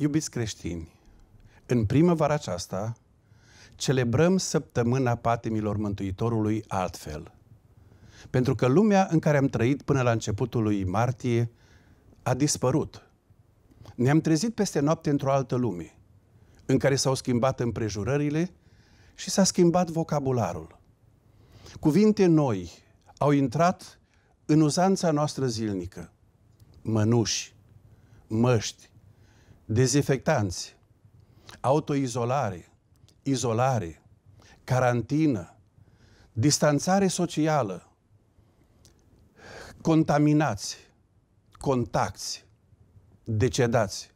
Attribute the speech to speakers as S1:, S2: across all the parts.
S1: Iubiți creștini, în primăvara aceasta celebrăm săptămâna patimilor Mântuitorului altfel. Pentru că lumea în care am trăit până la începutul lui martie a dispărut. Ne-am trezit peste noapte într-o altă lume, în care s-au schimbat împrejurările și s-a schimbat vocabularul. Cuvinte noi au intrat în uzanța noastră zilnică. Mănuși, măști, dezinfectanți, autoizolare, izolare, carantină, distanțare socială, contaminați, contacți, decedați.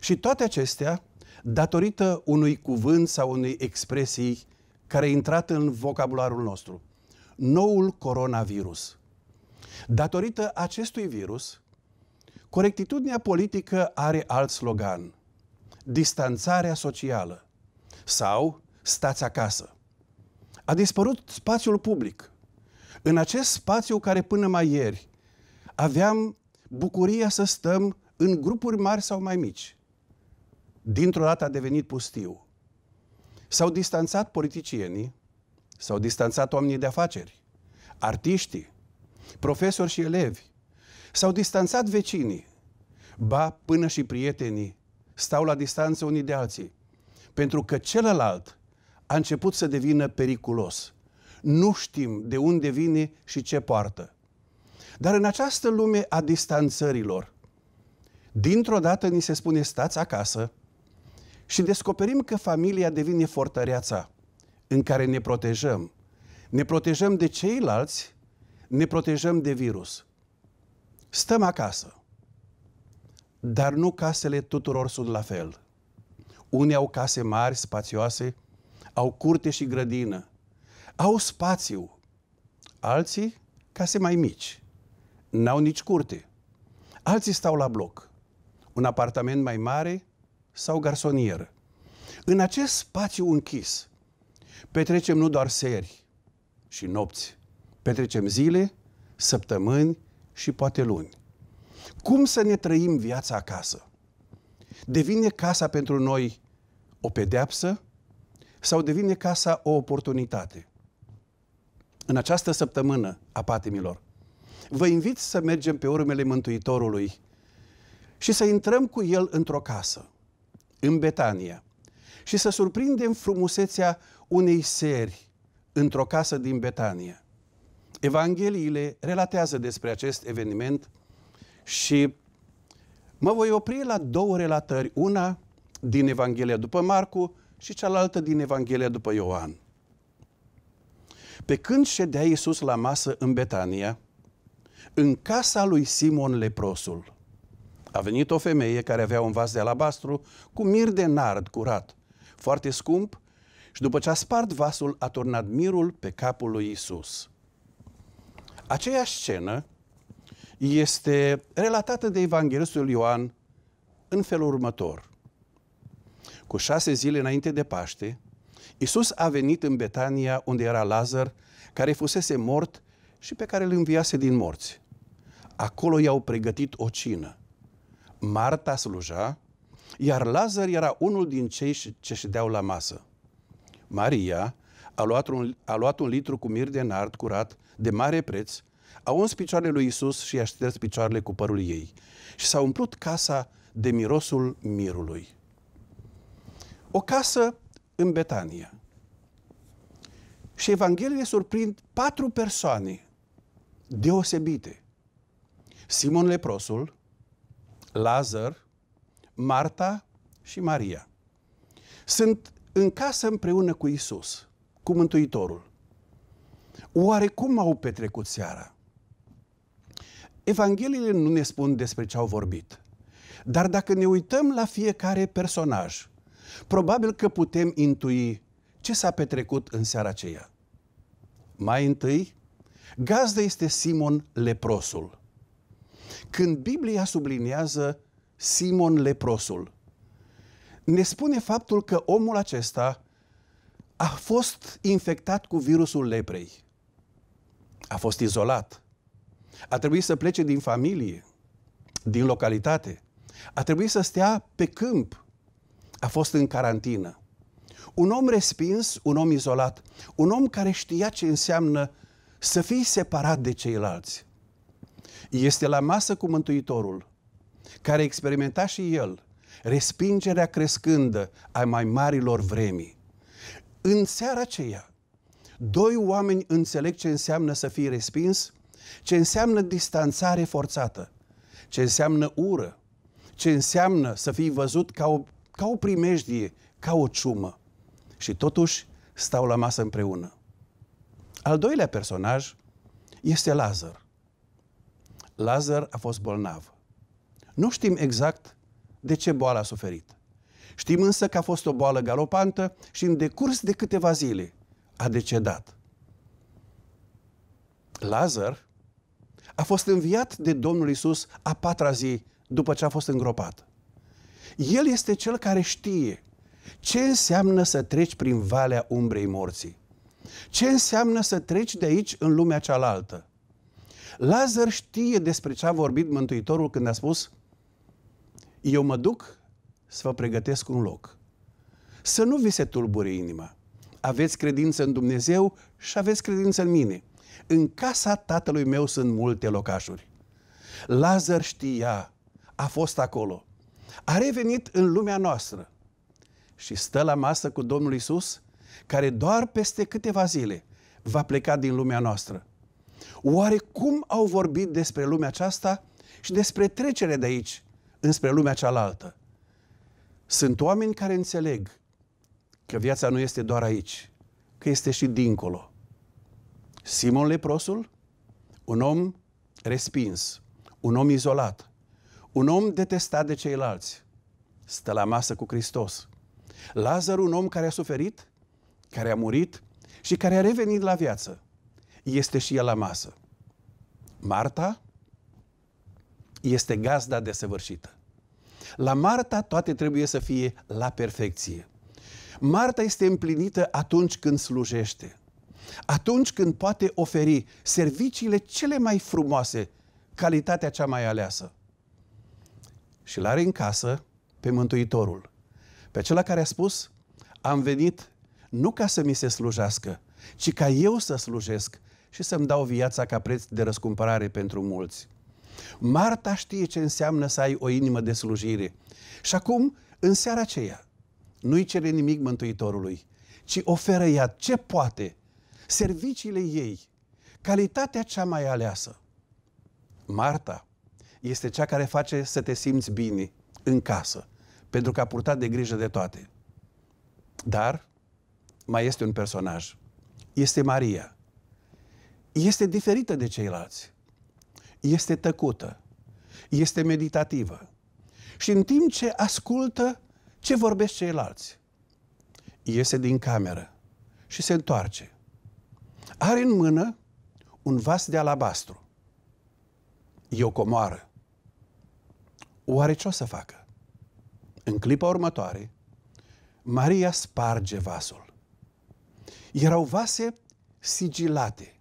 S1: Și toate acestea datorită unui cuvânt sau unei expresii care a intrat în vocabularul nostru. Noul coronavirus. Datorită acestui virus, Corectitudinea politică are alt slogan. Distanțarea socială sau stați acasă. A dispărut spațiul public. În acest spațiu care până mai ieri aveam bucuria să stăm în grupuri mari sau mai mici. Dintr-o dată a devenit pustiu. S-au distanțat politicienii, s-au distanțat oamenii de afaceri, artiștii, profesori și elevi, s-au distanțat vecinii, Ba, până și prietenii stau la distanță unii de alții. Pentru că celălalt a început să devină periculos. Nu știm de unde vine și ce poartă. Dar în această lume a distanțărilor, dintr-o dată ni se spune stați acasă și descoperim că familia devine fortăreața în care ne protejăm. Ne protejăm de ceilalți, ne protejăm de virus. Stăm acasă. Dar nu casele tuturor sunt la fel. Unii au case mari, spațioase, au curte și grădină, au spațiu. Alții, case mai mici, n-au nici curte. Alții stau la bloc, un apartament mai mare sau garsonieră. În acest spațiu închis, petrecem nu doar seri și nopți, petrecem zile, săptămâni și poate luni. Cum să ne trăim viața acasă? Devine casa pentru noi o pedeapsă sau devine casa o oportunitate? În această săptămână a patimilor, vă invit să mergem pe urmele Mântuitorului și să intrăm cu el într-o casă, în Betania, și să surprindem frumusețea unei seri într-o casă din Betania. Evangheliile relatează despre acest eveniment – și mă voi opri la două relatări, una din Evanghelia după Marcu și cealaltă din Evanghelia după Ioan. Pe când ședea Iisus la masă în Betania, în casa lui Simon leprosul, a venit o femeie care avea un vas de alabastru cu mir de nard curat, foarte scump, și după ce a spart vasul, a turnat mirul pe capul lui Isus. Aceeași scenă este relatată de Evanghelistul Ioan în felul următor. Cu șase zile înainte de Paște, Isus a venit în Betania unde era Lazar, care fusese mort și pe care îl înviase din morți. Acolo i-au pregătit o cină. Marta sluja, iar Lazar era unul din cei ce ședeau la masă. Maria a luat un, a luat un litru cu mir de nard curat de mare preț a uns picioarele lui Isus și i-a șters picioarele cu părul ei. Și s-a umplut casa de mirosul mirului. O casă în Betania. Și Evanghelie surprind patru persoane deosebite. Simon leprosul, Lazar, Marta și Maria. Sunt în casă împreună cu Isus, cu Mântuitorul. Oare cum au petrecut seara? Evangheliile nu ne spun despre ce au vorbit. Dar dacă ne uităm la fiecare personaj, probabil că putem intui ce s-a petrecut în seara aceea. Mai întâi, gazda este Simon leprosul. Când Biblia subliniază Simon leprosul, ne spune faptul că omul acesta a fost infectat cu virusul leprei. A fost izolat. A trebuit să plece din familie, din localitate. A trebuit să stea pe câmp. A fost în carantină. Un om respins, un om izolat, un om care știa ce înseamnă să fii separat de ceilalți. Este la masă cu Mântuitorul, care experimenta și el respingerea crescândă a mai marilor vremii. În seara aceea, doi oameni înțeleg ce înseamnă să fii respins ce înseamnă distanțare forțată, ce înseamnă ură, ce înseamnă să fii văzut ca o, ca o primejdie, ca o ciumă. Și totuși stau la masă împreună. Al doilea personaj este Lazar. Lazar a fost bolnav. Nu știm exact de ce boală a suferit. Știm însă că a fost o boală galopantă și în decurs de câteva zile a decedat. Lazar a fost înviat de Domnul Isus a patra zi după ce a fost îngropat. El este cel care știe ce înseamnă să treci prin valea umbrei morții. Ce înseamnă să treci de aici în lumea cealaltă. Lazar știe despre ce a vorbit Mântuitorul când a spus Eu mă duc să vă pregătesc un loc. Să nu vi se tulbure inima. Aveți credință în Dumnezeu și aveți credință în mine – în casa tatălui meu sunt multe locașuri. Lazar știa, a fost acolo. A revenit în lumea noastră și stă la masă cu Domnul Isus, care doar peste câteva zile va pleca din lumea noastră. Oare cum au vorbit despre lumea aceasta și despre trecerea de aici înspre lumea cealaltă? Sunt oameni care înțeleg că viața nu este doar aici, că este și dincolo. Simon leprosul, un om respins, un om izolat, un om detestat de ceilalți, stă la masă cu Hristos. Lazar, un om care a suferit, care a murit și care a revenit la viață, este și el la masă. Marta este gazda desăvârșită. La Marta toate trebuie să fie la perfecție. Marta este împlinită atunci când slujește atunci când poate oferi serviciile cele mai frumoase, calitatea cea mai aleasă. Și l-are în casă pe Mântuitorul, pe acela care a spus, am venit nu ca să mi se slujească, ci ca eu să slujesc și să-mi dau viața ca preț de răscumpărare pentru mulți. Marta știe ce înseamnă să ai o inimă de slujire. Și acum, în seara aceea, nu-i cere nimic Mântuitorului, ci oferă ea ce poate serviciile ei, calitatea cea mai aleasă. Marta este cea care face să te simți bine în casă, pentru că a purtat de grijă de toate. Dar mai este un personaj. Este Maria. Este diferită de ceilalți. Este tăcută. Este meditativă. Și în timp ce ascultă ce vorbesc ceilalți, iese din cameră și se întoarce are în mână un vas de alabastru. E o comoară. Oare ce o să facă? În clipa următoare, Maria sparge vasul. Erau vase sigilate,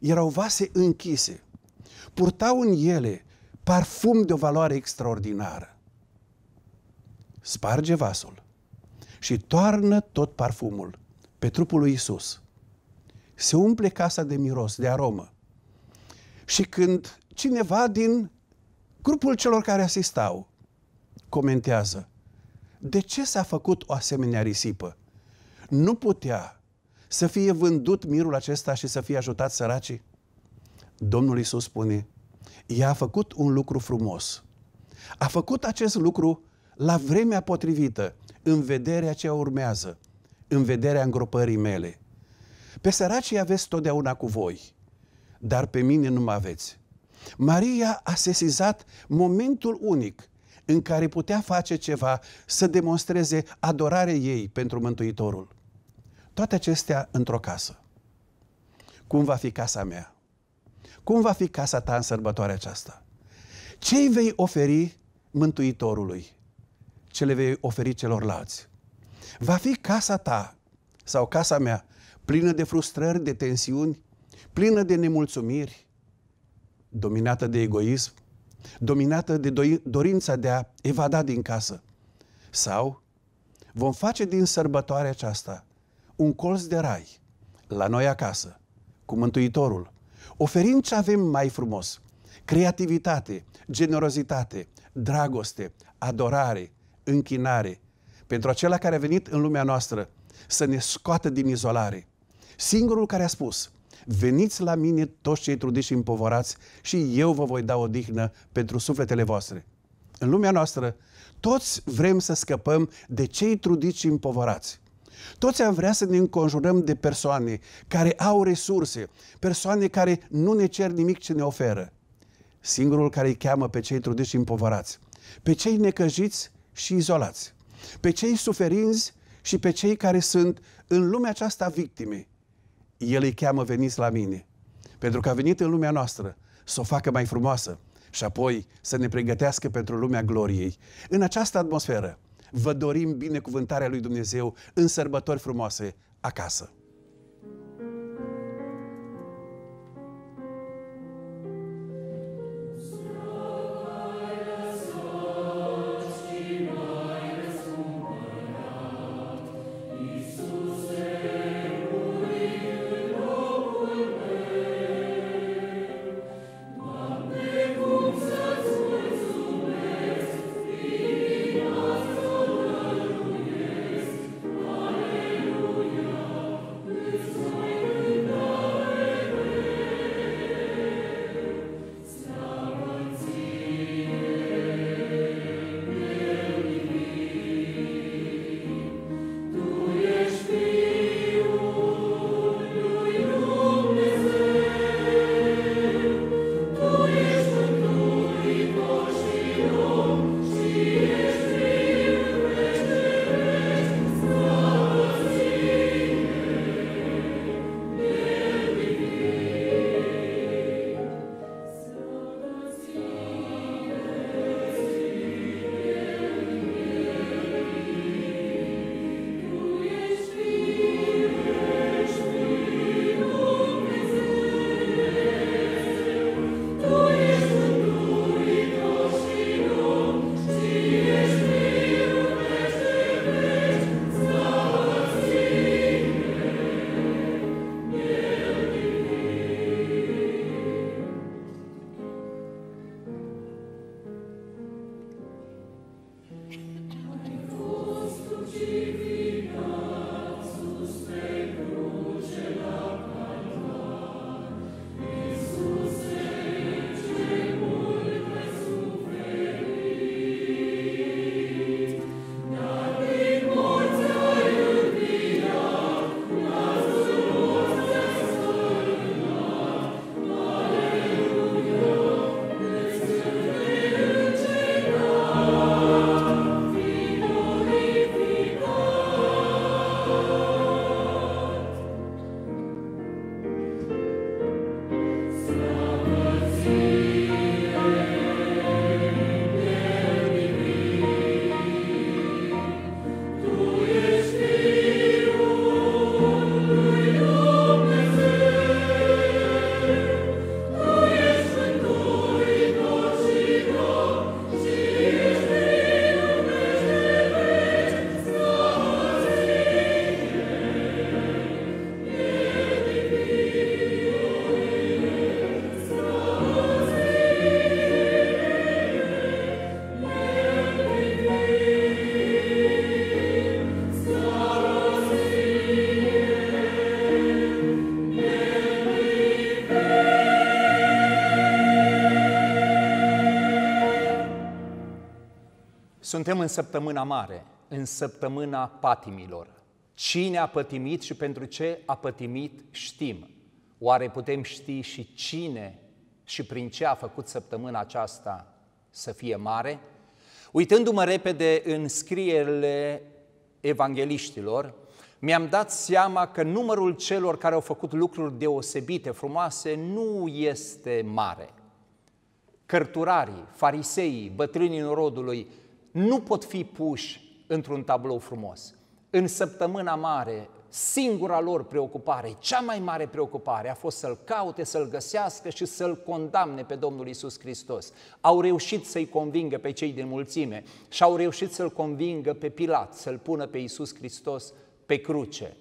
S1: erau vase închise, purtau în ele parfum de o valoare extraordinară. Sparge vasul și toarnă tot parfumul pe trupul lui Isus – se umple casa de miros, de aromă. Și când cineva din grupul celor care asistau comentează, de ce s-a făcut o asemenea risipă? Nu putea să fie vândut mirul acesta și să fie ajutat săracii? Domnul Iisus spune, i a făcut un lucru frumos. A făcut acest lucru la vremea potrivită, în vederea ce urmează, în vederea îngropării mele. Pe săracii aveți totdeauna cu voi, dar pe mine nu mă aveți. Maria a sesizat momentul unic în care putea face ceva să demonstreze adorare ei pentru Mântuitorul. Toate acestea într-o casă. Cum va fi casa mea? Cum va fi casa ta în sărbătoarea aceasta? Ce îi vei oferi Mântuitorului? Ce le vei oferi celorlalți? Va fi casa ta sau casa mea plină de frustrări, de tensiuni, plină de nemulțumiri, dominată de egoism, dominată de dorința de a evada din casă. Sau vom face din sărbătoarea aceasta un colț de rai la noi acasă, cu Mântuitorul, oferind ce avem mai frumos, creativitate, generozitate, dragoste, adorare, închinare, pentru acela care a venit în lumea noastră să ne scoată din izolare, Singurul care a spus, veniți la mine toți cei trudiți și împovărați și eu vă voi da o dihnă pentru sufletele voastre. În lumea noastră, toți vrem să scăpăm de cei trudiți și împovărați. Toți am vrea să ne înconjurăm de persoane care au resurse, persoane care nu ne cer nimic ce ne oferă. Singurul care îi cheamă pe cei trudiți și împovărați, pe cei necăjiți și izolați, pe cei suferinți și pe cei care sunt în lumea aceasta victime, el îi cheamă, veniți la mine. Pentru că a venit în lumea noastră să o facă mai frumoasă și apoi să ne pregătească pentru lumea gloriei. În această atmosferă, vă dorim binecuvântarea lui Dumnezeu în sărbători frumoase acasă.
S2: Suntem în săptămâna mare, în săptămâna patimilor. Cine a pătimit și pentru ce a pătimit știm. Oare putem ști și cine și prin ce a făcut săptămâna aceasta să fie mare? Uitându-mă repede în scrierile evangeliștilor, mi-am dat seama că numărul celor care au făcut lucruri deosebite, frumoase, nu este mare. Cărturarii, fariseii, bătrânii norodului, nu pot fi puși într-un tablou frumos. În săptămâna mare, singura lor preocupare, cea mai mare preocupare a fost să-L caute, să-L găsească și să-L condamne pe Domnul Isus Hristos. Au reușit să-i convingă pe cei din mulțime și au reușit să-L convingă pe Pilat, să-L pună pe Isus Hristos pe cruce.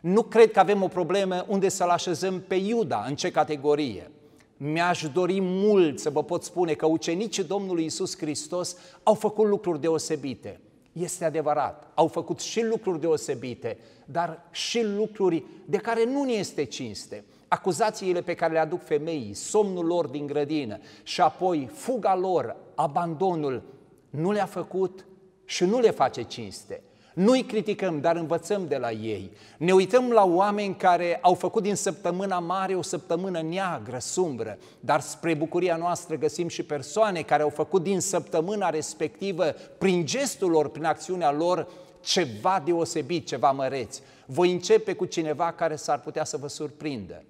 S2: Nu cred că avem o problemă unde să-L așezăm pe Iuda, în ce categorie. Mi-aș dori mult să vă pot spune că ucenicii Domnului Isus Hristos au făcut lucruri deosebite. Este adevărat, au făcut și lucruri deosebite, dar și lucruri de care nu ne este cinste. Acuzațiile pe care le aduc femeii, somnul lor din grădină și apoi fuga lor, abandonul, nu le-a făcut și nu le face cinste. Nu îi criticăm, dar învățăm de la ei. Ne uităm la oameni care au făcut din săptămâna mare o săptămână neagră, sumbră, dar spre bucuria noastră găsim și persoane care au făcut din săptămâna respectivă, prin gestul lor, prin acțiunea lor, ceva deosebit, ceva măreți. Voi începe cu cineva care s-ar putea să vă surprindă.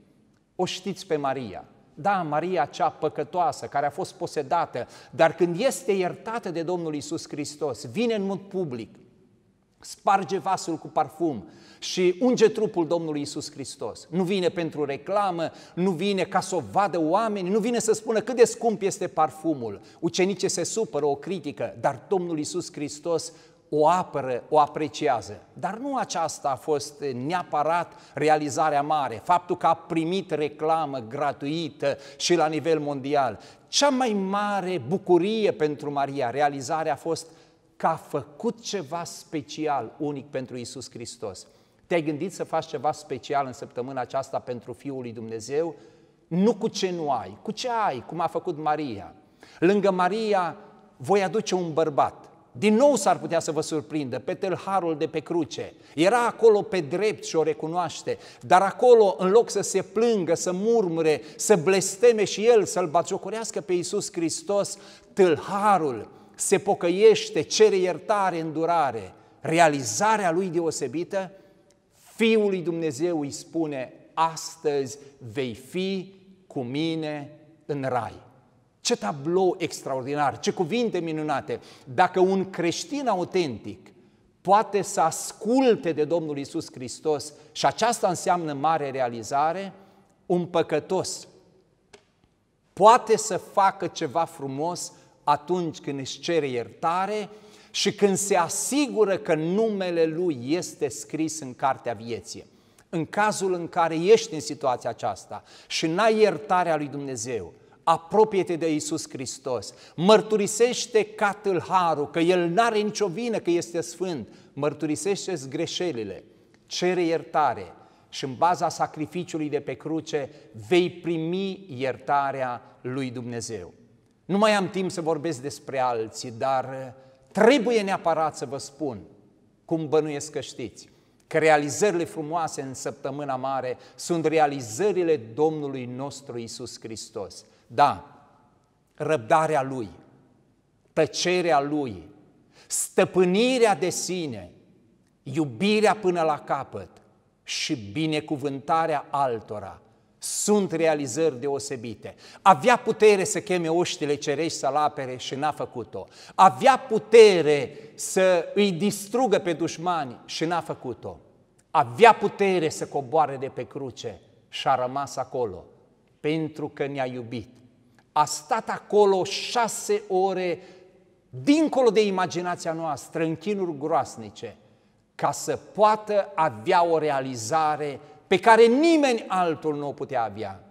S2: O știți pe Maria. Da, Maria cea păcătoasă, care a fost posedată, dar când este iertată de Domnul Isus Hristos, vine în mod public, sparge vasul cu parfum și unge trupul Domnului Isus Hristos. Nu vine pentru reclamă, nu vine ca să o vadă oameni, nu vine să spună cât de scump este parfumul. Ucenicii se supără, o critică, dar Domnul Isus Hristos o apără, o apreciază. Dar nu aceasta a fost neapărat realizarea mare, faptul că a primit reclamă gratuită și la nivel mondial. Cea mai mare bucurie pentru Maria, realizarea a fost că a făcut ceva special, unic pentru Isus Hristos. Te-ai gândit să faci ceva special în săptămâna aceasta pentru Fiul lui Dumnezeu? Nu cu ce nu ai, cu ce ai, cum a făcut Maria. Lângă Maria voi aduce un bărbat. Din nou s-ar putea să vă surprindă pe telharul de pe cruce. Era acolo pe drept și o recunoaște, dar acolo, în loc să se plângă, să murmure, să blesteme și el, să-l bagiocorească pe Iisus Hristos, tâlharul se pocăiește, cere iertare, îndurare, realizarea lui deosebită, Fiul lui Dumnezeu îi spune, astăzi vei fi cu mine în rai. Ce tablou extraordinar, ce cuvinte minunate! Dacă un creștin autentic poate să asculte de Domnul Isus Hristos și aceasta înseamnă mare realizare, un păcătos poate să facă ceva frumos atunci când își cere iertare și când se asigură că numele lui este scris în cartea vieții. În cazul în care ești în situația aceasta și n-ai iertarea lui Dumnezeu, apropie-te de Isus Hristos, mărturisește ca tâlharul, că El n-are nicio vină, că este sfânt, mărturisește-ți greșelile, cere iertare și în baza sacrificiului de pe cruce vei primi iertarea lui Dumnezeu. Nu mai am timp să vorbesc despre alții, dar uh, trebuie neapărat să vă spun cum bănuiesc că știți că realizările frumoase în săptămâna mare sunt realizările Domnului nostru Isus Hristos. Da, răbdarea Lui, tăcerea Lui, stăpânirea de sine, iubirea până la capăt și binecuvântarea altora sunt realizări deosebite. Avea putere să cheme oștile cerești să-l apere și n-a făcut-o. Avea putere să îi distrugă pe dușmani și n-a făcut-o. Avea putere să coboare de pe cruce și a rămas acolo pentru că ne-a iubit. A stat acolo șase ore dincolo de imaginația noastră, în chinuri groasnice, ca să poată avea o realizare pe care nimeni altul nu o putea avea.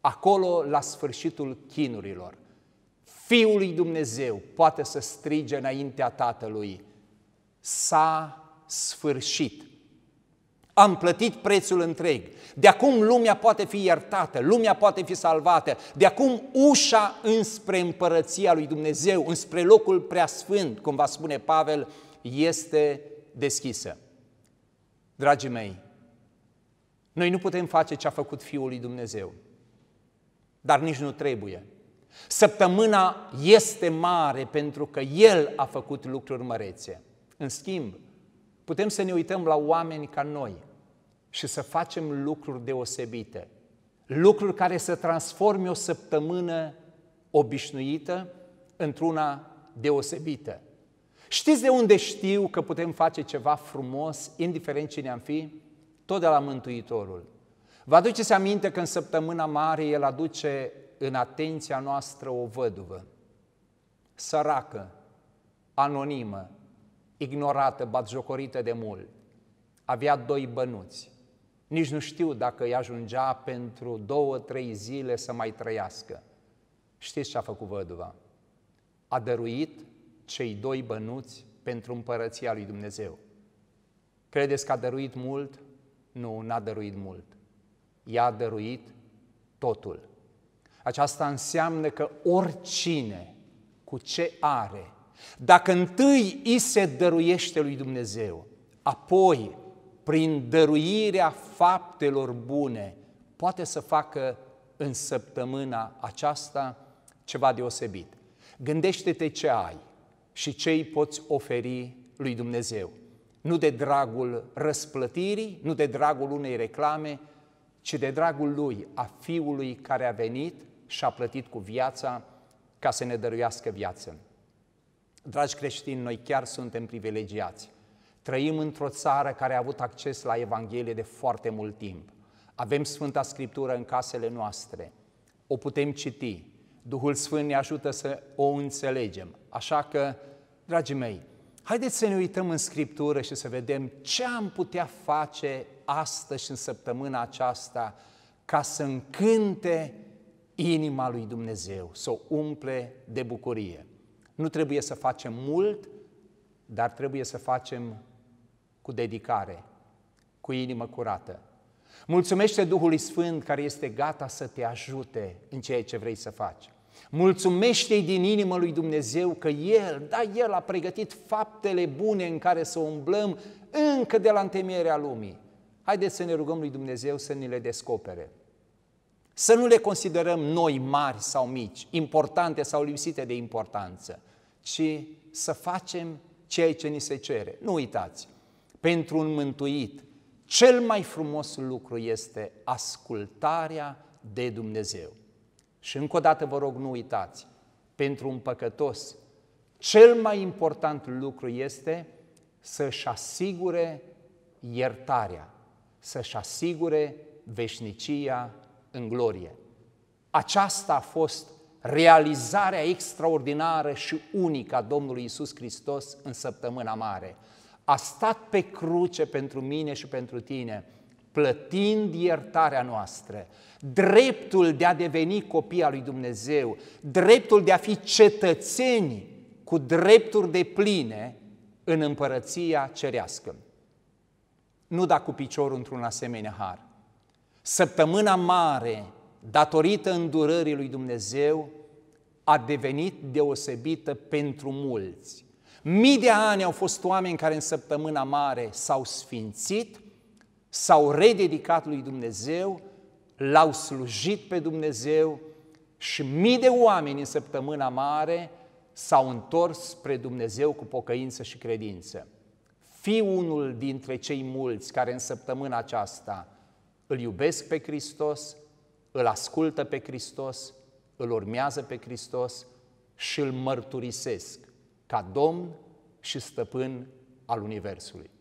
S2: Acolo, la sfârșitul chinurilor, Fiul lui Dumnezeu poate să strige înaintea Tatălui, s-a sfârșit. Am plătit prețul întreg. De acum lumea poate fi iertată, lumea poate fi salvată. De acum ușa înspre împărăția lui Dumnezeu, înspre locul preasfânt, cum va spune Pavel, este deschisă. Dragii mei, noi nu putem face ce a făcut Fiul lui Dumnezeu, dar nici nu trebuie. Săptămâna este mare pentru că El a făcut lucruri mărețe. În schimb, putem să ne uităm la oameni ca noi și să facem lucruri deosebite, lucruri care să transforme o săptămână obișnuită într-una deosebită. Știți de unde știu că putem face ceva frumos, indiferent cine am fi? tot de la Mântuitorul. Vă aduceți aminte că în săptămâna mare el aduce în atenția noastră o văduvă, săracă, anonimă, ignorată, batjocorită de mult. Avea doi bănuți. Nici nu știu dacă îi ajungea pentru două, trei zile să mai trăiască. Știți ce a făcut văduva? A dăruit cei doi bănuți pentru împărăția lui Dumnezeu. Credeți că a dăruit mult? Nu, n-a dăruit mult. I-a dăruit totul. Aceasta înseamnă că oricine, cu ce are, dacă întâi îi se dăruiește lui Dumnezeu, apoi, prin dăruirea faptelor bune, poate să facă în săptămâna aceasta ceva deosebit. Gândește-te ce ai și ce îi poți oferi lui Dumnezeu. Nu de dragul răsplătirii, nu de dragul unei reclame, ci de dragul lui, a fiului care a venit și a plătit cu viața ca să ne dăruiască viață. Dragi creștini, noi chiar suntem privilegiați. Trăim într-o țară care a avut acces la Evanghelie de foarte mult timp. Avem Sfânta Scriptură în casele noastre, o putem citi, Duhul Sfânt ne ajută să o înțelegem. Așa că, dragii mei, Haideți să ne uităm în Scriptură și să vedem ce am putea face astăzi și în săptămâna aceasta ca să încânte inima lui Dumnezeu, să o umple de bucurie. Nu trebuie să facem mult, dar trebuie să facem cu dedicare, cu inimă curată. Mulțumește Duhului Sfânt care este gata să te ajute în ceea ce vrei să faci. Mulțumește-i din inimă lui Dumnezeu că El, da, El a pregătit faptele bune în care să umblăm încă de la întemeierea lumii. Haideți să ne rugăm lui Dumnezeu să ne le descopere. Să nu le considerăm noi mari sau mici, importante sau lipsite de importanță, ci să facem ceea ce ni se cere. Nu uitați, pentru un mântuit, cel mai frumos lucru este ascultarea de Dumnezeu. Și încă o dată vă rog, nu uitați, pentru un păcătos, cel mai important lucru este să-și asigure iertarea, să-și asigure veșnicia în glorie. Aceasta a fost realizarea extraordinară și unică a Domnului Isus Hristos în săptămâna mare. A stat pe cruce pentru mine și pentru tine plătind iertarea noastră, dreptul de a deveni copii al lui Dumnezeu, dreptul de a fi cetățeni cu drepturi de pline în împărăția cerească. Nu da cu piciorul într-un asemenea har. Săptămâna mare, datorită îndurării lui Dumnezeu, a devenit deosebită pentru mulți. Mii de ani au fost oameni care în săptămâna mare s-au sfințit, s-au rededicat lui Dumnezeu, l-au slujit pe Dumnezeu și mii de oameni în săptămâna mare s-au întors spre Dumnezeu cu pocăință și credință. Fii unul dintre cei mulți care în săptămâna aceasta îl iubesc pe Hristos, îl ascultă pe Hristos, îl urmează pe Hristos și îl mărturisesc ca Domn și Stăpân al Universului.